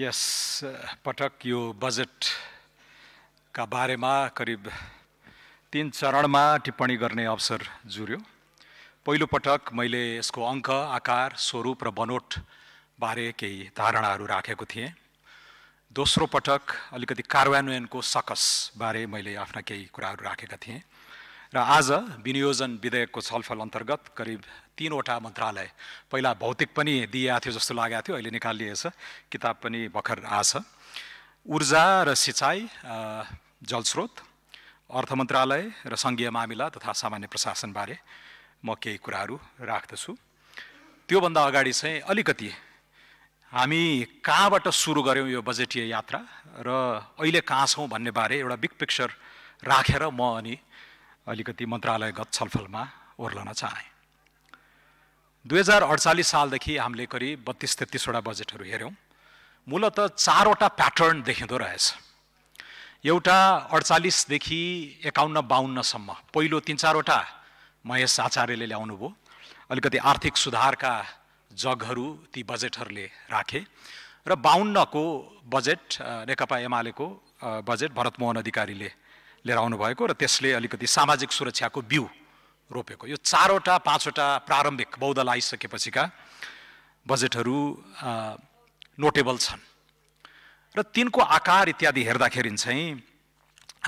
यस पटक यो बजेटका बारेमा करिब तिन चरणमा टिप्पणी गर्ने अवसर जुर्यो पटक मैले यसको अङ्क आकार स्वरूप र बनोटबारे केही धारणाहरू राखेको थिएँ दोस्रो पटक अलिकति कार्यान्वयनको सकसबारे मैले आफ्ना केही कुराहरू राखेका थिएँ र आज विनियोजन विधेयकको छलफल अन्तर्गत करिब तिनवटा मन्त्रालय पहिला भौतिक पनि दिइएको थियो जस्तो लागेको थियो अहिले निकालिएछ किताब पनि भर्खर आएछ ऊर्जा र सिँचाइ जलस्रोत अर्थ मन्त्रालय र सङ्घीय मामिला तथा सामान्य प्रशासनबारे म केही कुराहरू राख्दछु त्योभन्दा अगाडि चाहिँ अलिकति हामी कहाँबाट सुरु गऱ्यौँ यो बजेटीय यात्रा र अहिले कहाँ छौँ भन्ने बारे एउटा बिग पिक्चर राखेर म अनि अलिकति मन्त्रालयगत छलफलमा ओर्लन चाहे दुई हजार अडचालिस सालदेखि हामीले करिब बत्तिस तेत्तिसवटा बजेटहरू हेऱ्यौँ मूलत चारवटा प्याटर्न देखिँदो रहेछ एउटा अडचालिसदेखि एकाउन्न बाहन्नसम्म पहिलो तिन चारवटा महेश आचार्यले ल्याउनुभयो अलिकति आर्थिक सुधारका जगहरू ती बजेटहरूले राखे र बाहन्नको बजेट नेकपा एमालेको बजेट भरतमोहन अधिकारीले लिएर आउनुभएको र त्यसले अलिकति सामाजिक सुरक्षाको बिउ रोपेको यो चारवटा पाँचवटा प्रारम्भिक बौद्धल आइसकेपछिका बजेटहरू नोटेबल छन् र तिनको आकार इत्यादि हेर्दाखेरि चाहिँ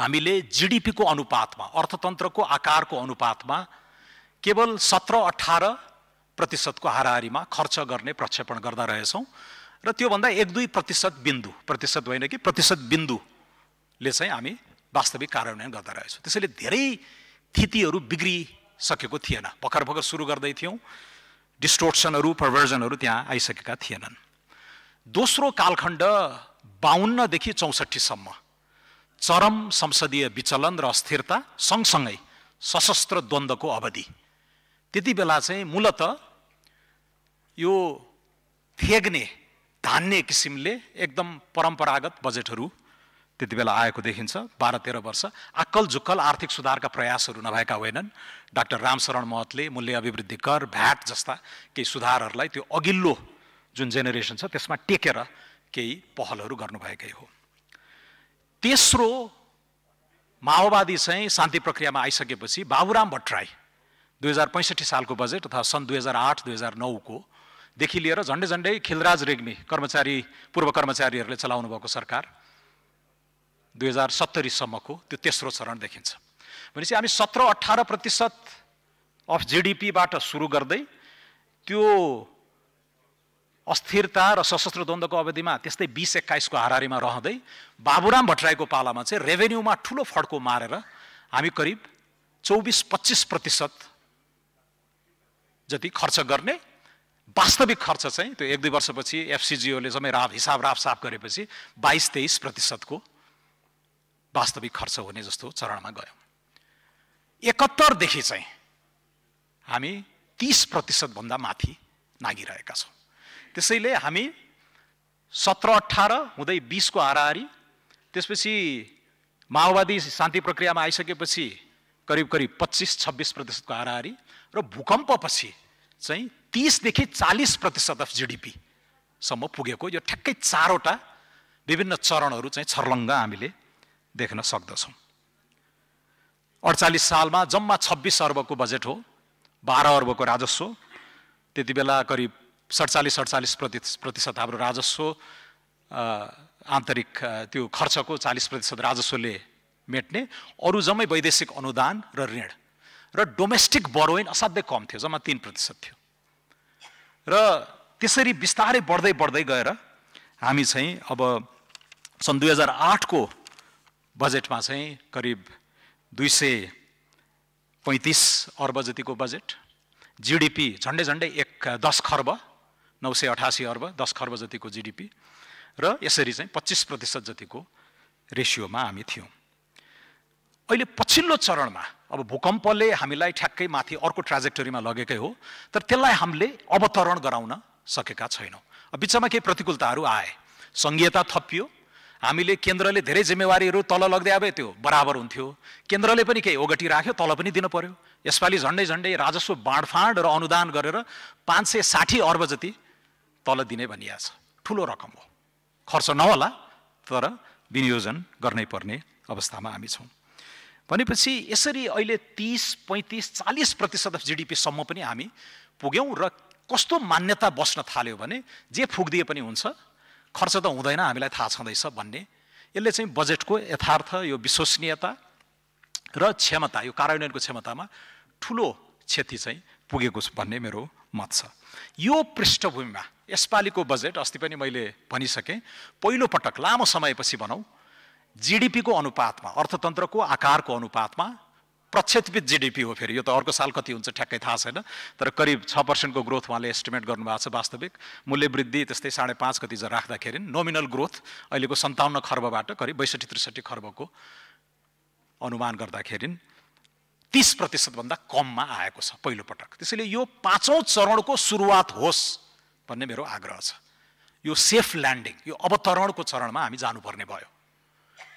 हामीले जिडिपीको अनुपातमा अर्थतन्त्रको आकारको अनुपातमा केवल सत्र अठार प्रतिशतको हाराहारीमा खर्च गर्ने प्रक्षेपण गर्दा रहेछौँ र त्योभन्दा एक दुई प्रतिशत बिन्दु प्रतिशत होइन कि प्रतिशत बिन्दुले चाहिँ हामी वास्तविक कार्यान्वयन रहेछ त्यसैले धेरै स्थितिहरू बिग्रिसकेको थिएन भर्खर भर्खर सुरु गर्दै थियौँ डिस्टोर्सनहरू प्रभर्जनहरू त्यहाँ आइसकेका थिएनन् दोस्रो कालखण्ड बाहन्नदेखि चौसठीसम्म चरम संसदीय विचलन र अस्थिरता सँगसँगै सशस्त्र द्वन्द्वको अवधि त्यति बेला चाहिँ मूलत यो फेग्ने धान्ने किसिमले एकदम परम्परागत बजेटहरू त्यति बेला आएको देखिन्छ बाह्र तेह्र वर्ष आक्कल झुक्कल आर्थिक सुधारका प्रयासहरू नभएका होइनन् डाक्टर रामशरण महतले मूल्य अभिवृद्धि कर भ्याट जस्ता केही सुधारहरूलाई त्यो अघिल्लो जुन जेनेरेसन छ त्यसमा टेकेर केही पहलहरू गर्नुभएकै हो तेस्रो माओवादी चाहिँ शान्ति प्रक्रियामा आइसकेपछि बाबुराम भट्टराई दुई हजार पैँसठी सालको बजेट अथवा सन् दुई हजार आठ दुई हजार नौको देखि लिएर झन्डै झन्डै खिलराज रेग्मी कर्मचारी पूर्व कर्मचारीहरूले चलाउनु भएको सरकार दुई हजार सत्तरीसम्मको त्यो तेस्रो चरण देखिन्छ भनेपछि हामी सत्र अठार प्रतिशत अफ जिडिपीबाट सुरु गर्दै त्यो अस्थिरता र सशस्त्र द्वन्द्वको अवधिमा त्यस्तै बिस एक्काइसको हारारीमा रहँदै बाबुराम भट्टराईको पालामा चाहिँ रेभेन्यूमा ठुलो फड्को मारेर हामी करिब चौबिस पच्चिस प्रतिशत जति खर्च गर्ने वास्तविक खर्च चाहिँ त्यो एक दुई वर्षपछि एफसिजिओले जम्मै राफ हिसाब राफसाफ गरेपछि बाइस तेइस प्रतिशतको वास्तविक खर्च हुने जस्तो चरणमा गयौँ एकहत्तरदेखि चाहिँ हामी तिस प्रतिशतभन्दा माथि नागिरहेका छौँ त्यसैले हामी सत्र अठार हुँदै बिसको हाराहारी त्यसपछि माओवादी शान्ति प्रक्रियामा आइसकेपछि करिब करिब पच्चिस छब्बिस प्रतिशतको हाराहारी र भूकम्पपछि चाहिँ तिसदेखि चालिस प्रतिशत अफ जिडिपीसम्म पुगेको यो ठ्याक्कै चारवटा विभिन्न चरणहरू चाहिँ छर्लङ्ग हामीले देख्न सक्दछौँ अडचालिस सालमा जम्मा छब्बिस अर्बको बजेट हो बाह्र अर्बको राजस्व त्यति बेला करिब सडचालिस अडचालिस प्रति प्रतिशत हाम्रो राजस्व आन्तरिक त्यो खर्चको चालिस प्रतिशत राजस्वले मेट्ने अरू जम्मै वैदेशिक अनुदान र ऋण र डोमेस्टिक बरोइन असाध्यै कम थियो जम्मा तिन प्रतिशत थियो र त्यसरी बिस्तारै बढ्दै बढ्दै गएर हामी चाहिँ अब सन् दुई हजार आठको बजेटमा चाहिँ करिब दुई सय पैँतिस अर्ब जतिको बजेट जिडिपी झन्डै झन्डै एक दस खर्ब नौ सय अठासी अर्ब दस खर्ब जतिको जिडिपी र यसरी चाहिँ पच्चिस प्रतिशत जतिको रेसियोमा हामी थियौँ अहिले पछिल्लो चरणमा अब भूकम्पले हामीलाई ठ्याक्कै माथि अर्को ट्राजेक्टरीमा लगेकै हो तर त्यसलाई हामीले अवतरण गराउन सकेका छैनौँ बिचमा केही प्रतिकूलताहरू आए सङ्घीयता थपियो हामीले केन्द्रले धेरै जिम्मेवारीहरू तल लग्दै अब त्यो बराबर हुन्थ्यो केन्द्रले पनि केही ओगटी राख्यो तल पनि दिनु पर्यो यसपालि झन्डै झन्डै राजस्व बाँडफाँड र अनुदान गरेर पाँच सय साठी अर्ब जति तल दिने भनिया छ ठुलो रकम हो खर्च नहोला तर विनियोजन गर्नै पर्ने अवस्थामा हामी छौँ भनेपछि यसरी अहिले तिस पैँतिस चालिस प्रतिशत जिडिपीसम्म पनि हामी पुग्यौँ र कस्तो मान्यता बस्न थाल्यो भने जे फुकिदिए पनि हुन्छ खर्च त हुँदैन हामीलाई थाहा छँदैछ भन्ने यसले चाहिँ बजेटको यथार्थ यो विश्वसनीयता र क्षमता यो कार्यान्वयनको क्षमतामा ठुलो क्षति चाहिँ पुगेको छ भन्ने मेरो मत छ यो पृष्ठभूमिमा यसपालिको बजेट अस्ति पनि मैले भनिसकेँ पहिलोपटक लामो समयपछि भनौँ जिडिपीको अनुपातमा अर्थतन्त्रको आकारको अनुपातमा प्रक्षेपित जिडिपी हो फेरि यो त अर्को साल कति हुन्छ ठ्याक्कै थाहा छैन तर करिब छ पर्सेन्टको ग्रोथ उहाँले एस्टिमेट गर्नुभएको छ वास्तविक मूल्य वृद्धि त्यस्तै साढे पाँच कति ज राख्दाखेरि नोमिनल ग्रोथ अहिलेको सन्ताउन्न खर्बबाट करिब बैसठी त्रिसठी खर्बको अनुमान गर्दाखेरि तिस प्रतिशतभन्दा कममा आएको छ पहिलोपटक त्यसैले यो पाँचौँ चरणको सुरुवात होस् भन्ने मेरो आग्रह छ यो सेफ ल्यान्डिङ यो अवतरणको चरणमा हामी जानुपर्ने भयो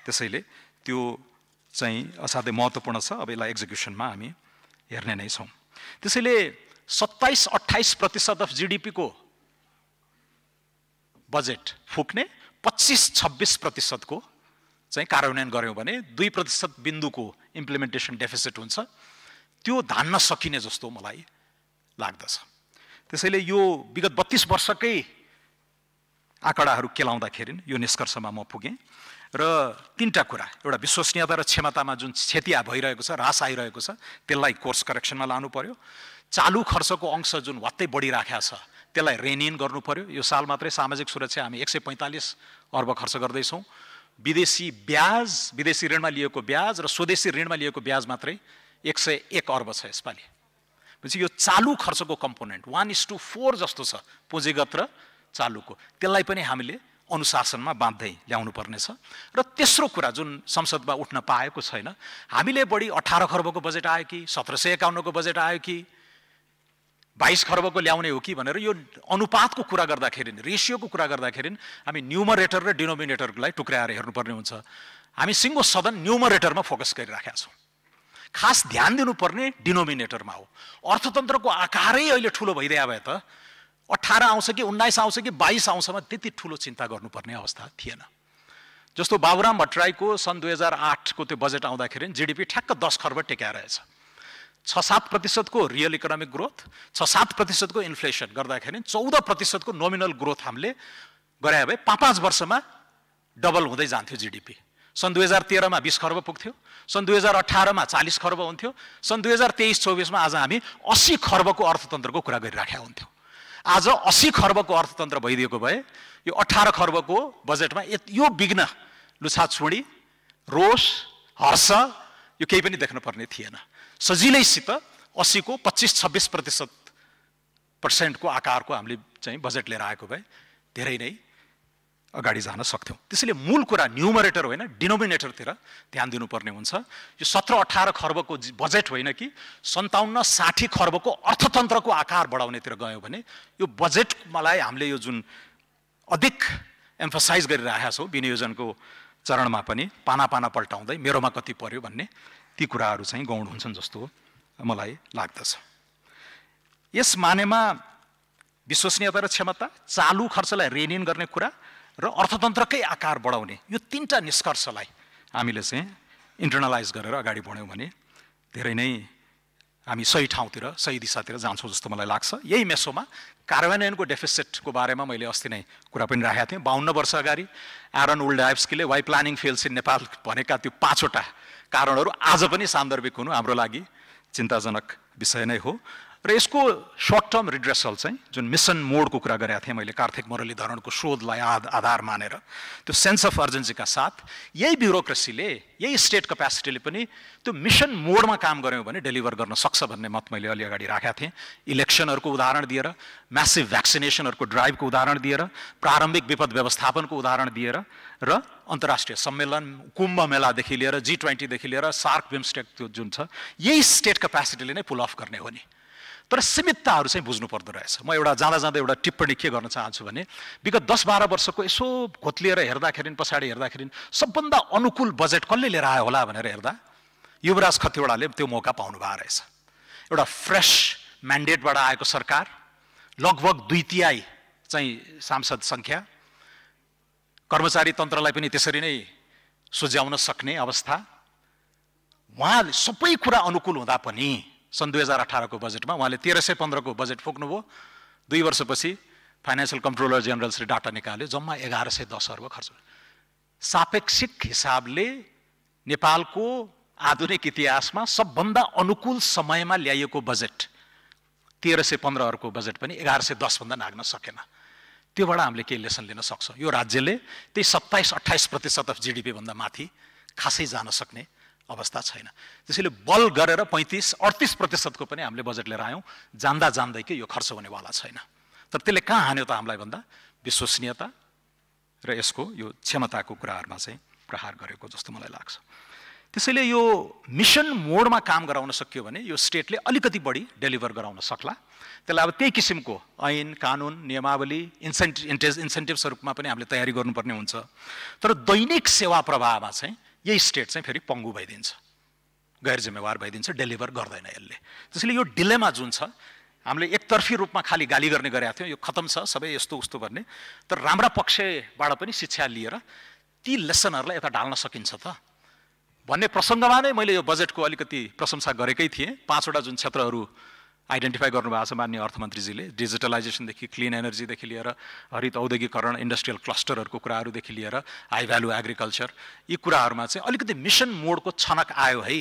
त्यसैले त्यो चाहिँ असाध्यै महत्त्वपूर्ण छ अब यसलाई एक्जिक्युसनमा हामी हेर्ने नै छौँ त्यसैले सत्ताइस अट्ठाइस प्रतिशत अफ जिडिपीको बजेट फुक्ने पच्चिस छब्बिस प्रतिशतको चाहिँ कार्यान्वयन गऱ्यौँ भने दुई प्रतिशत बिन्दुको इम्प्लिमेन्टेसन डेफिसिट हुन्छ त्यो धान्न सकिने जस्तो मलाई लाग्दछ त्यसैले यो विगत बत्तिस वर्षकै आँकडाहरू केलाउँदाखेरि यो निष्कर्षमा म पुगेँ र तिनवटा कुरा एउटा विश्वसनीयता र क्षमतामा जुन क्षति भइरहेको छ रास आइरहेको छ त्यसलाई कोर्स करेक्सनमा लानु पर्यो चालु खर्चको अंश जुन वात्तै बढिराखेको छ त्यसलाई रेनियन गर्नु पर्यो यो साल मात्रै सामाजिक सुरक्षा हामी एक सय पैँतालिस अर्ब खर्च गर्दैछौँ विदेशी ब्याज विदेशी ऋणमा लिएको ब्याज र स्वदेशी ऋणमा लिएको ब्याज मात्रै एक सय एक अर्ब छ यसपालि भनेपछि यो चालु खर्चको component one is two four जस्तो छ पुँजीगत र चालुको त्यसलाई पनि हामीले अनुशासनमा बाँध्दै ल्याउनु पर्नेछ र तेस्रो कुरा जुन संसदमा उठ्न पाएको छैन हामीले बढी अठार खर्बको बजेट आयो कि सत्र सय एकाउन्नको बजेट आयो कि बाइस खर्बको ल्याउने हो कि भनेर यो अनुपातको कुरा गर्दाखेरि रेसियोको कुरा गर्दाखेरि हामी न्युमरेटर र डिनोमिनेटरलाई टुक्राएर हेर्नुपर्ने हुन्छ हामी सिङ्गो सदन न्युमरेटरमा फोकस गरिराखेका छौँ खास ध्यान दिनुपर्ने डिनोमिनेटरमा हो अर्थतन्त्रको आकारै अहिले ठुलो भइरहेको भए त अठार आउँछ कि उन्नाइस आउँछ कि बाइस आउँछमा त्यति ठुलो चिन्ता गर्नुपर्ने अवस्था थिएन जस्तो बाबुराम भट्टराईको सन् दुई हजार आठको त्यो बजेट आउँदाखेरि जिडिपी ठ्याक्क दस खर्ब टेक्या रहेछ छ सात प्रतिशतको रियल इकोनोमिक ग्रोथ छ सात प्रतिशतको इन्फ्लेसन गर्दाखेरि चौध प्रतिशतको नोमिनल ग्रोथ हामीले गरायो भए पाँच पाँच वर्षमा डबल हुँदै जान्थ्यो जिडिपी सन् दुई हजार तेह्रमा बिस खर्ब पुग्थ्यो सन् दुई हजार अठारमा चालिस खर्ब हुन्थ्यो सन् दुई हजार तेइस चौबिसमा आज हामी अस्सी खर्बको अर्थतन्त्रको कुरा गरिराखेका हुन्थ्यौँ आज असी खर्बको अर्थतन्त्र भइदिएको भए यो अठार खर्बको बजेटमा यो विघ्न लुछाछुडी रोष हर्ष यो केही पनि देख्न पर्ने थिएन सजिलैसित असीको पच्चिस छब्बिस प्रतिशत पर्सेन्टको आकारको हामीले चाहिँ बजेट लिएर आएको भए धेरै नै अगाडि जान सक्थ्यौँ त्यसैले मूल कुरा न्युमरेटर होइन डिनोमिनेटरतिर ध्यान दिनुपर्ने हुन्छ यो सत्र अठार खर्बको बजेट होइन कि सन्ताउन्न साठी खर्बको अर्थतन्त्रको आकार बढाउनेतिर गयौँ भने यो बजेटमालाई हामीले यो जुन अधिक एम्फोसाइज गरिरहेका छौँ विनियोजनको चरणमा पनि पाना पाना पल्टाउँदै मेरोमा कति पर्यो भन्ने ती कुराहरू चाहिँ गौण हुन्छन् जस्तो मलाई लाग्दछ यस मानेमा विश्वसनीयता र क्षमता चालु खर्चलाई रेनिन गर्ने कुरा र अर्थतन्त्रकै आकार बढाउने यो तिनवटा निष्कर्षलाई हामीले चाहिँ इन्टरनलाइज गरेर अगाडि बढ्यौँ भने धेरै नै हामी सही ठाउँतिर सही दिशातिर जान्छौँ जस्तो मलाई लाग्छ यही मेसोमा कार्यान्वयनको डेफिसिटको बारेमा मैले अस्ति नै कुरा पनि राखेको थिएँ बाहन्न वर्ष अगाडि आरन वुल्ड एप्सकीले why planning fails in Nepal भनेका त्यो पाँचवटा कारणहरू आज पनि सान्दर्भिक हुनु हाम्रो लागि चिन्ताजनक विषय नै हो र यसको सर्ट टर्म रिड्रेसल चाहिँ जुन मिसन मोडको कुरा गरेका थिएँ मैले कार्थिक मुरलीधरणको शोधलाई आध आधार मानेर त्यो सेन्स अफ अर्जेन्सीका साथ यही ब्युरोक्रेसीले यही स्टेट क्यापेसिटीले पनि त्यो मिसन मोडमा काम गऱ्यौँ भने डेलिभर गर्न सक्छ भन्ने मत मैले अलि अगाडि राखेका थिएँ इलेक्सनहरूको उदाहरण दिएर म्यासिभ भ्याक्सिनेसनहरूको ड्राइभको उदाहरण दिएर प्रारम्भिक विपद व्यवस्थापनको उदाहरण दिएर र अन्तर्राष्ट्रिय सम्मेलन कुम्भ मेलादेखि लिएर जी ट्वेन्टीदेखि लिएर सार्क बिमस्टेक त्यो जुन छ यही स्टेट क्यापेसिटीले नै पुल अफ गर्ने हो नि तर सीमितताहरू चाहिँ बुझ्नु पर्दो रहेछ म एउटा जाँदा जाँदा एउटा टिप्पणी के गर्न चाहन्छु भने विगत दस बाह्र वर्षको यसो खोत्लिएर हेर्दाखेरि पछाडि हेर्दाखेरि सबभन्दा अनुकूल बजेट कसले लिएर आयो होला भनेर हेर्दा युवराज खतिवडाले त्यो मौका पाउनु भएको रहेछ एउटा फ्रेस म्यान्डेटबाट आएको सरकार लगभग दुई तिहाई चाहिँ सांसद सङ्ख्या कर्मचारी तन्त्रलाई पनि त्यसरी नै सुझ्याउन सक्ने अवस्था उहाँले सबै कुरा अनुकूल हुँदा पनि सन् दुई हजार अठारको बजेटमा उहाँले तेह्र सय पन्ध्रको बजेट फोक्नुभयो दुई वर्षपछि financial controller general Shri data निकाल्यो जम्मा एघार सय दस अर्ब खर्च सापेक्षिक हिसाबले नेपालको आधुनिक इतिहासमा सबभन्दा अनुकूल समयमा ल्याइएको बजेट तेह्र सय पन्ध्रहरूको बजेट पनि एघार सय दसभन्दा नाग्न सकेन त्योबाट हामीले केही लेसन लिन सक्छौँ यो राज्यले त्यही सत्ताइस अट्ठाइस प्रतिशत अफ जिडिपीभन्दा माथि खासै जान सक्ने अवस्था छैन त्यसैले बल गरेर पैँतिस अडतिस प्रतिशतको पनि हामीले बजेट लिएर आयौँ जान्दा जान्दै कि यो खर्च हुनेवाला छैन तर त्यसले कहाँ हान्यो त हामीलाई भन्दा विश्वसनीयता र यसको यो क्षमताको कुराहरूमा चाहिँ प्रहार गरेको जस्तो मलाई लाग्छ त्यसैले यो मिसन मोडमा काम गराउन सक्यो भने यो स्टेटले अलिकति बढी डेलिभर गराउन सक्ला त्यसलाई अब त्यही किसिमको ऐन कानुन नियमावली इन्सेन्टि इन्टे इन्सेन्टिभ्सहरूमा पनि हामीले तयारी गर्नुपर्ने हुन्छ तर दैनिक सेवा प्रवाहमा चाहिँ यही स्टेट चाहिँ फेरि पङ्गु भइदिन्छ गैर जिम्मेवार भइदिन्छ डेलिभर गर्दैन यसले त्यसैले यो डिलेमा जुन छ हामीले एकतर्फी रूपमा खालि गाली गर्ने गरेका थियौँ यो खतम छ सबै यस्तो उस्तो भन्ने तर राम्रा पक्षबाट पनि शिक्षा लिएर ती लेसनहरूलाई यता ढाल्न सकिन्छ त भन्ने प्रसङ्गमा नै मैले यो बजेटको अलिकति प्रशंसा गरेकै थिएँ पाँचवटा जुन क्षेत्रहरू आइडेन्टिफाई गर्नुभएको छ मान्य अर्थमन्त्रीजीले डिजिटलाइजेसनदेखि क्लिन एनर्जीदेखि लिएर हरित औद्योगिकरण इन्डस्ट्रियल क्लस्टरहरूको कुराहरूदेखि लिएर हाई भ्यालु एग्रिकल्चर यी कुराहरूमा चाहिँ अलिकति मिसन मोडको छनक आयो है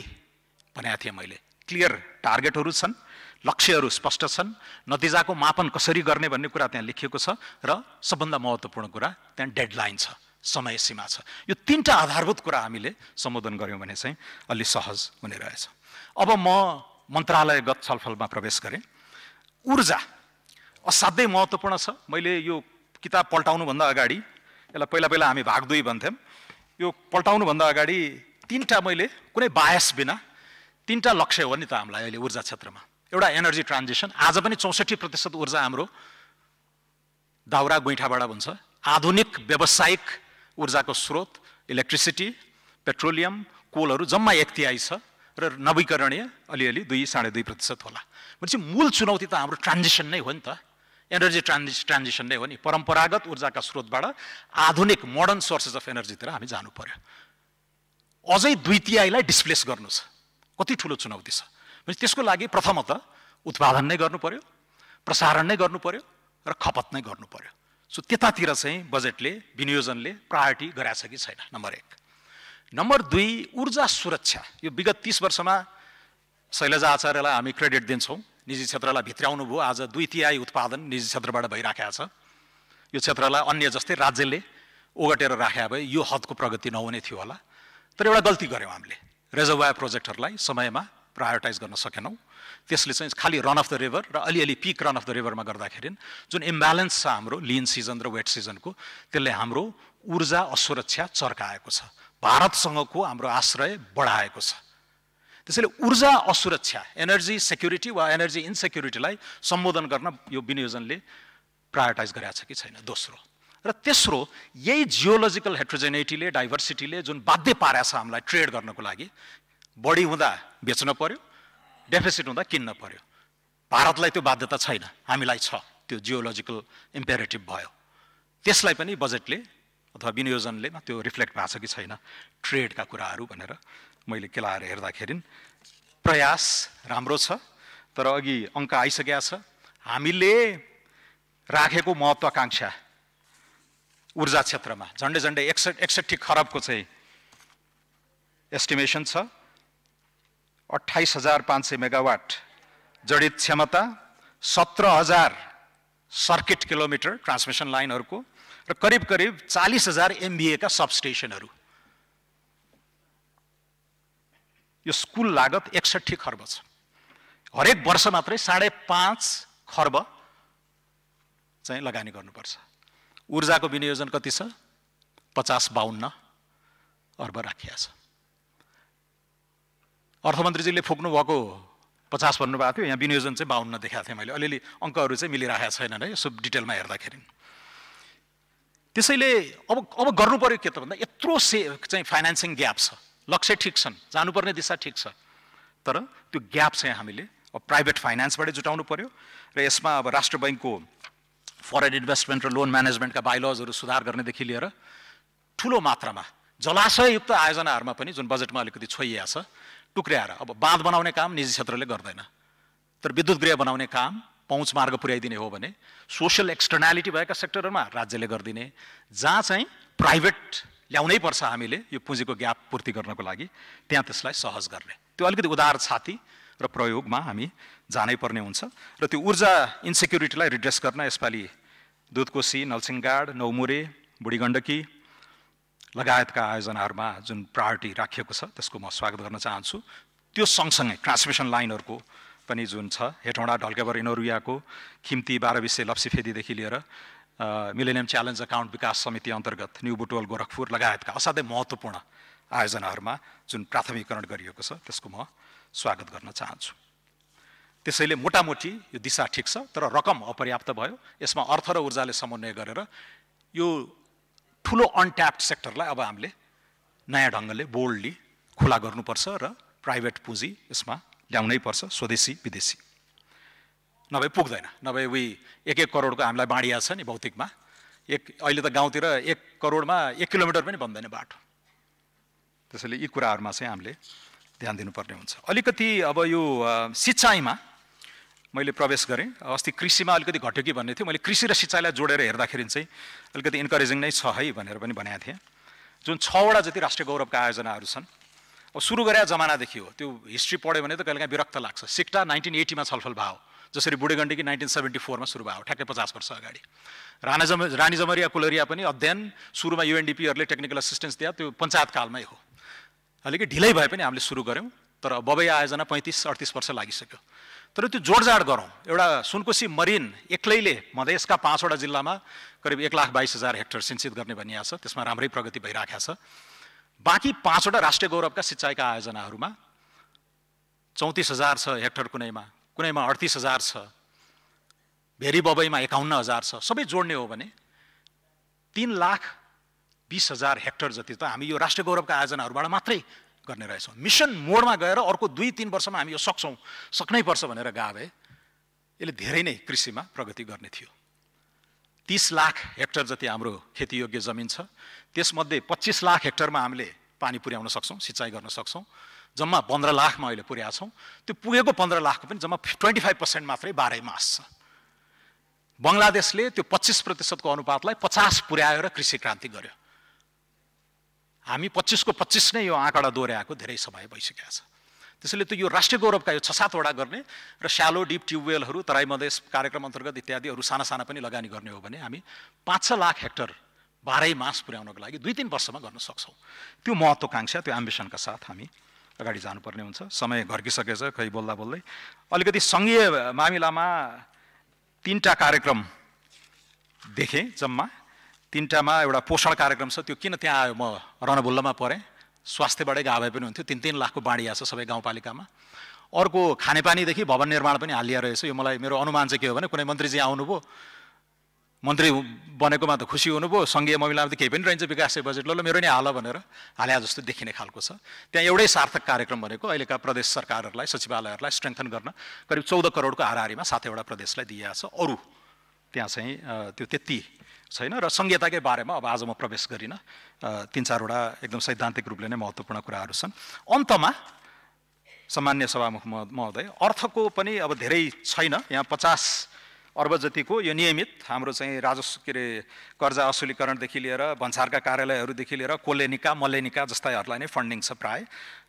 भनेको थिएँ मैले क्लियर टार्गेटहरू छन् लक्ष्यहरू स्पष्ट छन् नतिजाको मापन कसरी गर्ने भन्ने कुरा त्यहाँ लेखिएको छ र सबभन्दा महत्त्वपूर्ण कुरा त्यहाँ डेडलाइन छ समय सीमा छ यो तिनवटा आधारभूत कुरा हामीले सम्बोधन गऱ्यौँ भने चाहिँ अलि सहज हुने रहेछ अब म मन्त्रालयगत छलफलमा प्रवेश गरेँ ऊर्जा असाध्यै महत्त्वपूर्ण छ मैले यो किताब पल्टाउनुभन्दा अगाडि यसलाई पहिला पहिला हामी भाग दुई भन्थ्यौँ यो पल्टाउनुभन्दा अगाडि तिनवटा मैले कुनै बायस बिना तिनवटा लक्ष्य हो नि त हामीलाई अहिले ऊर्जा क्षेत्रमा एउटा एनर्जी ट्रान्जेसन आज पनि चौसठी प्रतिशत ऊर्जा हाम्रो दाउरा गुइँठाबाट हुन्छ आधुनिक व्यावसायिक ऊर्जाको स्रोत इलेक्ट्रिसिटी पेट्रोलियम कोलहरू जम्मा एक तिहाई छ र नवीकरणीय अलिअलि दुई साढे दुई प्रतिशत होला भनेपछि मूल चुनौती त हाम्रो ट्रान्जेसन नै हो नि त एनर्जी ट्रान्जिस ट्रान्जेसन नै हो नि परम्परागत ऊर्जाका स्रोतबाट आधुनिक मोडर्न सोर्सेस अफ एनर्जीतिर हामी जानु पर्यो अझै द्वितीयलाई डिस्प्लेस गर्नु छ कति ठुलो चुनौती छ भने त्यसको लागि प्रथमत उत्पादन नै गर्नु पर्यो प्रसारण नै गर्नु पर्यो र खपत नै गर्नु पर्यो सो त्यतातिर चाहिँ बजेटले विनियोजनले प्रायोरिटी गराएको छ कि छैन नम्बर एक नम्बर दुई ऊर्जा सुरक्षा यो विगत तिस वर्षमा शैलजा आचार्यलाई हामी क्रेडिट दिन्छौँ निजी क्षेत्रलाई भित्राउनु भयो आज दुई तिहाई उत्पादन निजी क्षेत्रबाट भइराखेको छ यो क्षेत्रलाई अन्य जस्तै राज्यले ओगटेर राखे भए यो हदको प्रगति नहुने थियो होला तर एउटा गल्ती गऱ्यौँ हामीले रेजर्वायर प्रोजेक्टहरूलाई समयमा प्रायोरिटाइज गर्न सकेनौँ त्यसले चाहिँ खालि रन अफ द रिभर र अलिअलि पिक रन अफ द रिभरमा गर्दाखेरि जुन इम्ब्यालेन्स छ हाम्रो लिन सिजन र वेट सिजनको त्यसले हाम्रो ऊर्जा असुरक्षा चर्काएको छ भारतसँगको हाम्रो आश्रय बढाएको छ त्यसैले ऊर्जा असुरक्षा एनर्जी सेक्युरिटी वा एनर्जी इन्सेक्युरिटीलाई सम्बोधन गर्न यो विनियोजनले प्रायोरिटाइज गरेको छ कि छैन दोस्रो र तेस्रो यही जियोलोजिकल हेट्रोजेनिटीले डाइभर्सिटीले जुन बाध्य पारेको छ हामीलाई ट्रेड गर्नको लागि बढी हुँदा बेच्न पर्यो डेफिसिट हुँदा किन्न पर्यो भारतलाई त्यो बाध्यता छैन हामीलाई छ त्यो जियोलोजिकल इम्पेरेटिभ भयो त्यसलाई पनि बजेटले अथवा विनियोजनले त्यो रिफ्लेक्ट भएको छ कि छैन ट्रेडका कुराहरू भनेर मैले केलाएर हेर्दाखेरि प्रयास राम्रो छ तर अघि अङ्क आइसकेका छ हामीले राखेको महत्त्वाकाङ्क्षा ऊर्जा क्षेत्रमा झन्डै झन्डै एकसठ एकसट्ठी खरबको चाहिँ एस्टिमेसन छ अठाइस हजार पाँच सय मेगावाट जडित क्षमता सत्र हजार सर्किट किलोमिटर ट्रान्समिसन लाइनहरूको र करिब करिब चालिस हजार एमबिएका सबस्टेसनहरू यो स्कुल लागत एकसट्ठी खर्ब छ हरेक वर्ष मात्रै साढे पाँच खर्ब चाहिँ लगानी गर्नुपर्छ ऊर्जाको विनियोजन कति छ पचास बाहन्न अर्ब राखिया छ अर्थमन्त्रीजीले फोक्नु भएको पचास भन्नुभएको थियो यहाँ विनियोजन चाहिँ बाहन्न देखाएको थिएँ मैले अलिअलि अङ्कहरू चाहिँ मिलिरहेको छैनन् है यसो डिटेलमा हेर्दाखेरि त्यसैले अब अब गर्नु पऱ्यो के त भन्दा यत्रो से चाहिँ फाइनेन्सिङ ग्याप छ लक्ष्य ठिक छन् जानुपर्ने दिशा ठिक छ तर त्यो ग्याप चाहिँ हामीले अब प्राइभेट फाइनेन्सबाटै जुटाउनु पर्यो र यसमा अब राष्ट्र ब्याङ्कको फरेन इन्भेस्टमेन्ट र लोन म्यानेजमेन्टका बाइलजहरू सुधार गर्नेदेखि लिएर ठुलो मात्रामा जलाशययुक्त आयोजनाहरूमा पनि जुन बजेटमा अलिकति छोइया छ टुक्र्याएर अब बाँध बनाउने काम निजी क्षेत्रले गर्दैन तर विद्युत गृह बनाउने काम पहुँच मार्ग पुर्याइदिने हो भने सोसियल एक्सटर्नालिटी भएका सेक्टरहरूमा राज्यले गरिदिने जहाँ चाहिँ प्राइभेट ल्याउनै पर्छ हामीले यो पुँजीको ग्याप पूर्ति गर्नको लागि त्यहाँ त्यसलाई सहज गर्ने त्यो अलिकति उदार छाती र प्रयोगमा हामी जानै पर्ने हुन्छ र त्यो ऊर्जा इन्सेक्युरिटीलाई रिड्रेस गर्न यसपालि दुधकोशी नलसिङगाड नौमुरे बुढी गण्डकी लगायतका आयोजनाहरूमा जुन प्रायोरिटी राखिएको छ त्यसको म स्वागत गर्न चाहन्छु त्यो सँगसँगै ट्रान्समिसन लाइनहरूको पनि जुन छ हेटौँडा ढल्केबर इनोरुयाको खिम्ती बाह्र लप्सी फेदीदेखि लिएर मिलेनियम च्यालेन्ज अकाउन्ट विकास समिति अन्तर्गत न्यु बुटवल गोरखपुर लगायतका असाध्यै महत्त्वपूर्ण आयोजनाहरूमा जुन प्राथमिकरण गरिएको छ त्यसको म स्वागत गर्न चाहन्छु त्यसैले मोटामोटी यो दिशा ठिक छ तर रकम अपर्याप्त भयो यसमा अर्थ र ऊर्जाले समन्वय गरेर यो ठुलो अनट्याप्ड सेक्टरलाई अब हामीले नयाँ ढङ्गले बोल्डली खुला गर्नुपर्छ र प्राइभेट पुँजी यसमा ल्याउनै पर्छ स्वदेशी विदेशी नभए पुग्दैन नभए उही एक एक करोडको हामीलाई बाँडिया छ नि भौतिकमा एक अहिले त गाउँतिर एक करोडमा एक किलोमिटर पनि बन्दैन बाटो त्यसैले यी कुराहरूमा चाहिँ हामीले ध्यान दिनुपर्ने हुन्छ अलिकति अब यो सिँचाइमा मैले प्रवेश गरेँ अस्ति कृषिमा अलिकति घट्यो कि भन्ने थियो मैले कृषि र सिँचाइलाई जोडेर हेर्दाखेरि चाहिँ अलिकति इन्करेजिङ नै छ है भनेर पनि भनेको थिएँ जुन छवटा जति राष्ट्रिय गौरवका आयोजनाहरू छन् अब सुरु गरे जमानादेखि हो त्यो हिस्ट्री पढ्यो भने त कहिलेकाहीँ विरक्त लाग्छ सिक्टा नाइन्टिन एटीमा छलफल भयो जसरी बुढेगण्डकी नाइन्टिन सेभेन्टी फोरमा सुरु भयो ठ्याक्कै पचास वर्ष अगाडि राणा जम रानी जमरिया कुलरिया पनि अध्ययन सुरुमा युएनडिपीहरूले टेक्निकल असिस्टेन्स दिए त्यो पञ्चायतकालमै हो अलिकति ढिलै भए पनि हामीले सुरु गऱ्यौँ तर बबै आयोजना पैँतिस अडतिस वर्ष लागिसक्यो तर त्यो जोडजाड गरौँ एउटा सुनकोशी मरिन एक्लैले मधेसका पाँचवटा जिल्लामा करिब एक लाख बाइस हजार हेक्टर सिन्चित गर्ने भनिएको छ त्यसमा राम्रै प्रगति भइरहेको छ बाँकी पाँचवटा राष्ट्रिय गौरवका सिँचाइका आयोजनाहरूमा चौतिस हजार छ हेक्टर कुनैमा कुनैमा अडतिस हजार छ भेरी बबईमा एकाउन्न हजार छ सबै जोड्ने हो भने तिन लाख बिस हजार हेक्टर जति त हामी यो राष्ट्रिय गौरवका आयोजनाहरूबाट मात्रै गर्ने रहेछौँ मिसन मोडमा गएर अर्को दुई तिन वर्षमा हामी यो सक्छौँ सक्नै पर्छ भनेर गाभे यसले धेरै नै कृषिमा प्रगति गर्ने थियो तिस लाख हेक्टर जति हाम्रो खेतीयोग्य जमिन छ त्यसमध्ये पच्चिस लाख हेक्टरमा हामीले पानी पुर्याउन सक्छौँ सिँचाइ गर्न सक्छौँ जम्मा पन्ध्र लाखमा अहिले पुर्याएको छौँ त्यो पुगेको पन्ध्र लाखको पनि जम्मा ट्वेन्टी फाइभ पर्सेन्ट मात्रै बाह्रै मास छ बङ्गलादेशले त्यो पच्चिस प्रतिशतको अनुपातलाई पचास पुर्याएर कृषि क्रान्ति गर्यो हामी पच्चिसको पच्चिस नै यो आँकडा दोहोऱ्याएको धेरै समय भइसकेको छ त्यसैले त्यो यो राष्ट्रिय गौरवका यो छ सातवटा गर्ने र स्यालो डिप ट्युबवेलहरू तराई मधेस कार्यक्रम अन्तर्गत इत्यादिहरू साना साना पनि लगानी गर्ने हो भने हामी पाँच छ लाख हेक्टर बाह्रै मास पुर्याउनको लागि दुई तिन वर्षमा गर्न सक्छौँ त्यो महत्त्वकाङ्क्षा त्यो एम्बिसनका साथ हामी अगाडि जानुपर्ने हुन्छ समय घर्किसकेछ खै बोल्दा बोल्दै अलिकति सङ्घीय मामिलामा तिनवटा कार्यक्रम देखेँ जम्मा तिनवटामा एउटा पोषण कार्यक्रम छ त्यो किन त्यहाँ आयो म रणबुल्लमा परेँ स्वास्थ्यबाटै भए पनि हुन्थ्यो तिन तिन लाखको बाँडिया छ सबै गाउँपालिकामा अर्को खानेपानीदेखि भवन निर्माण पनि हालिया रहेछ यो मलाई मेरो अनुमान चाहिँ के हो भने कुनै मन्त्रीजी आउनुभयो मन्त्री बनेकोमा त खुसी हुनुभयो सङ्घीय महिलामा त केही पनि रहन्छ विकासीय बजेट ल मेरो नै हाल भनेर हाल्या जस्तो देखिने खालको छ त्यहाँ एउटै सार्थक कार्यक्रम भनेको अहिलेका प्रदेश सरकारहरूलाई सचिवालयहरूलाई स्ट्रेङथन गर्न करिब चौध करोडको हाराहारीमा सातैवटा प्रदेशलाई दिइएको छ अरू त्यहाँ चाहिँ त्यो त्यति छैन र सङ्घीयताकै बारेमा अब आज म प्रवेश गरिनँ तिन चारवटा एकदम सैद्धान्तिक रूपले नै महत्त्वपूर्ण कुराहरू छन् अन्तमा सामान्य सभामुख महोदय अर्थको पनि अब धेरै छैन यहाँ पचास अर्ब जतिको यो नियमित हाम्रो चाहिँ राजस्व के अरे कर्जा असुलीकरणदेखि लिएर भन्सारका कार्यालयहरूदेखि लिएर कोलेनिका मलेनिका जस्ताहरूलाई नै फन्डिङ छ प्राय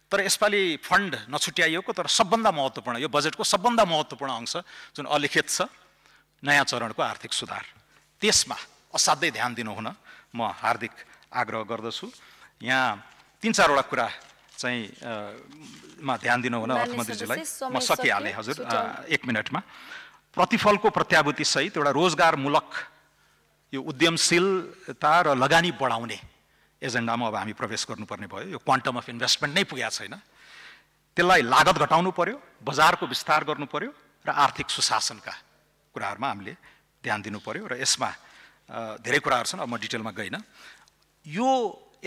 तर यसपालि फन्ड नछुट्याइएको तर सबभन्दा महत्त्वपूर्ण यो बजेटको सबभन्दा महत्त्वपूर्ण अंश जुन अलिखित छ नयाँ चरणको आर्थिक सुधार त्यसमा असाध्यै ध्यान दिनुहुन म हार्दिक आग्रह गर्दछु यहाँ तिन चारवटा कुरा चाहिँ मा ध्यान दिनुहुन अर्थमन्त्रीजीलाई म सकिहालेँ हजुर एक मिनटमा प्रतिफलको प्रत्याभूतिसहित एउटा रोजगारमूलक यो उद्यमशीलता र लगानी बढाउने एजेन्डामा अब हामी प्रवेश गर्नुपर्ने भयो यो क्वान्टम अफ इन्भेस्टमेन्ट नै पुगेको छैन त्यसलाई लागत घटाउनु पर्यो बजारको विस्तार गर्नु पर्यो र आर्थिक सुशासनका कुराहरूमा हामीले ध्यान दिनु पर्यो र यसमा धेरै कुराहरू छन् अब म डिटेलमा गइनँ यो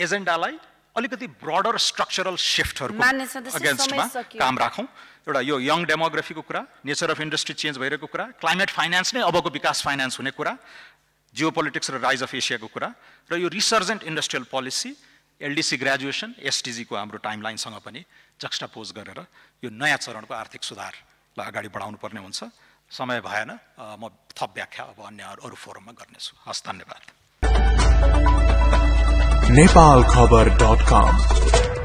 एजेन्डालाई अलिकति ब्रडर स्ट्रक्चरल सिफ्टहरूको अगेन्स्टमा काम राखौँ एउटा यो यङ डेमोग्राफीको कुरा नेचर अफ इन्डस्ट्री चेन्ज भइरहेको कुरा क्लाइमेट फाइनेन्स नै अबको विकास फाइनेन्स हुने कुरा जियो पोलिटिक्स र राइज अफ एसियाको कुरा र यो resurgent industrial policy LDC graduation एसटिजीको हाम्रो टाइमलाइनसँग पनि जक्स्टापोज गरेर यो नयाँ चरणको आर्थिक सुधारलाई अगाडि बढाउनु पर्ने हुन्छ समय भएन म थप व्याख्या अब अन्य अरू फोरममा गर्नेछु हस् धन्यवाद नेपाल खबर डॉट कॉम